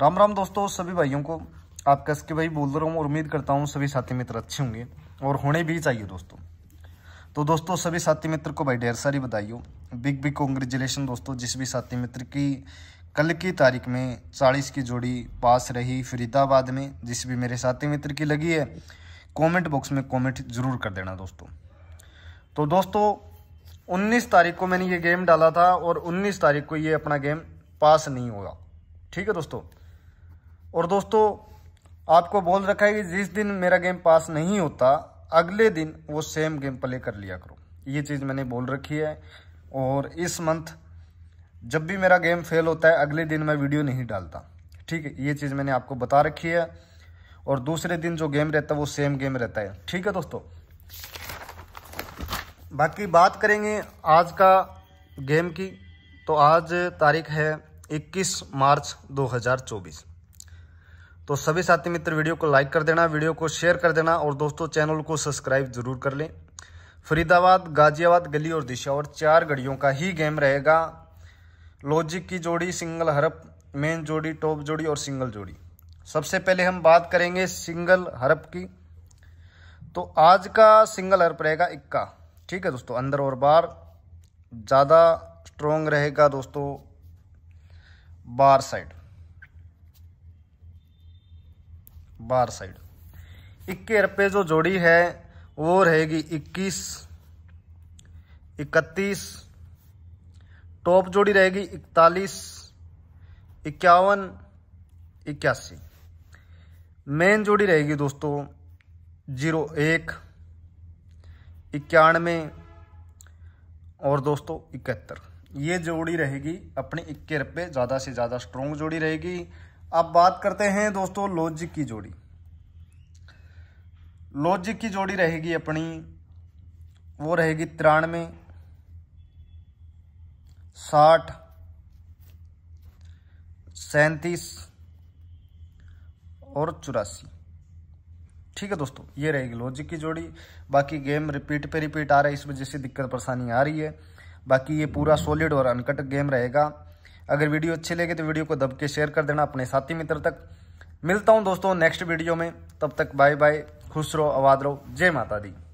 राम राम दोस्तों सभी भाइयों को आप कस के भाई बोल रहा हूँ और उम्मीद करता हूँ सभी साथी मित्र अच्छे होंगे और होने भी चाहिए दोस्तों तो दोस्तों सभी साथी मित्र को भाई ढेर सारी बधाई हो बिग बिग कॉन्ग्रेचुलेसन दोस्तों जिस भी साथी मित्र की कल की तारीख में चालीस की जोड़ी पास रही फरीदाबाद में जिस भी मेरे साथी मित्र की लगी है कमेंट बॉक्स में कमेंट जरूर कर देना दोस्तों तो दोस्तों 19 तारीख को मैंने ये गेम डाला था और 19 तारीख को ये अपना गेम पास नहीं हुआ ठीक है दोस्तों और दोस्तों आपको बोल रखा है कि जिस दिन मेरा गेम पास नहीं होता अगले दिन वो सेम गेम प्ले कर लिया करो ये चीज़ मैंने बोल रखी है और इस मंथ जब भी मेरा गेम फेल होता है अगले दिन मैं वीडियो नहीं डालता ठीक है ये चीज़ मैंने आपको बता रखी है और दूसरे दिन जो गेम रहता है वो सेम गेम रहता है ठीक है दोस्तों बाकी बात करेंगे आज का गेम की तो आज तारीख है 21 मार्च 2024 तो सभी साथी मित्र वीडियो को लाइक कर देना वीडियो को शेयर कर देना और दोस्तों चैनल को सब्सक्राइब जरूर कर लें फरीदाबाद गाजियाबाद गली और दिशा और चार गड़ियों का ही गेम रहेगा लॉजिक की जोड़ी सिंगल हरप मेन जोड़ी टॉप जोड़ी और सिंगल जोड़ी सबसे पहले हम बात करेंगे सिंगल हरप की तो आज का सिंगल हरप रहेगा इक्का ठीक है दोस्तों अंदर और बार ज़्यादा स्ट्रोंग रहेगा दोस्तों बार साइड बार साइड इक्के रुपये जो जोड़ी है वो रहेगी इक्कीस इकतीस टॉप जोड़ी रहेगी इकतालीस इक्यावन इक्यासी मेन जोड़ी रहेगी दोस्तों जीरो एक इक्यानवे और दोस्तों इकहत्तर ये जोड़ी रहेगी अपने इक्के रुपये ज़्यादा से ज़्यादा स्ट्रॉन्ग जोड़ी रहेगी अब बात करते हैं दोस्तों लॉजिक की जोड़ी लॉजिक की जोड़ी रहेगी अपनी वो रहेगी तिरानवे साठ सैंतीस और चौरासी ठीक है दोस्तों ये रहेगी लॉजिक की जोड़ी बाकी गेम रिपीट पे रिपीट आ रहा है इस वजह से दिक्कत परेशानी आ रही है बाकी ये पूरा सॉलिड और अनकट गेम रहेगा अगर वीडियो अच्छे लगे तो वीडियो को दब के शेयर कर देना अपने साथी मित्र तक मिलता हूँ दोस्तों नेक्स्ट वीडियो में तब तक बाय बाय खुश रहो आवाज रहो जय माता दी